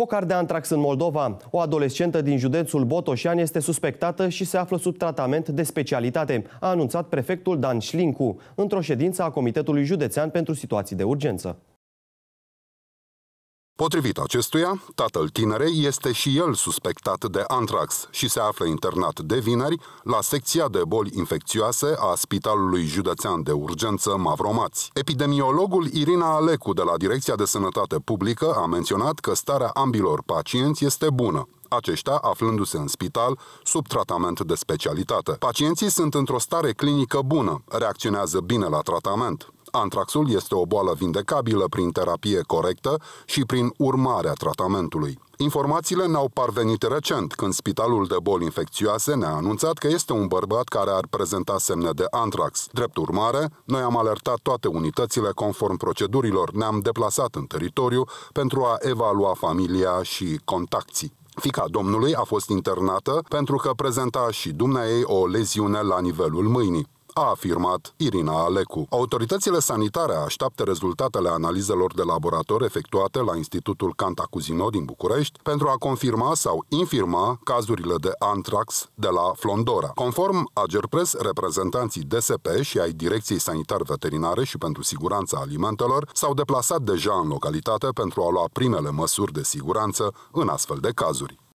Focar de antrax în Moldova. O adolescentă din județul Botoșan este suspectată și se află sub tratament de specialitate, a anunțat prefectul Dan Șlincu într-o ședință a Comitetului Județean pentru Situații de Urgență. Potrivit acestuia, tatăl tinerei este și el suspectat de antrax și se află internat de vineri la secția de boli infecțioase a Spitalului Județean de Urgență Mavromați. Epidemiologul Irina Alecu de la Direcția de Sănătate Publică a menționat că starea ambilor pacienți este bună, aceștia aflându-se în spital sub tratament de specialitate. Pacienții sunt într-o stare clinică bună, reacționează bine la tratament. Antraxul este o boală vindecabilă prin terapie corectă și prin urmarea tratamentului. Informațiile ne-au parvenit recent, când Spitalul de Boli Infecțioase ne-a anunțat că este un bărbat care ar prezenta semne de antrax. Drept urmare, noi am alertat toate unitățile conform procedurilor, ne-am deplasat în teritoriu pentru a evalua familia și contactii. Fica domnului a fost internată pentru că prezenta și ei o leziune la nivelul mâinii a afirmat Irina Alecu. Autoritățile sanitare așteaptă rezultatele analizelor de laborator efectuate la Institutul Cantacuzino din București pentru a confirma sau infirma cazurile de antrax de la Flondora. Conform Agerpres, reprezentanții DSP și ai Direcției Sanitar Veterinare și pentru Siguranța Alimentelor s-au deplasat deja în localitate pentru a lua primele măsuri de siguranță în astfel de cazuri.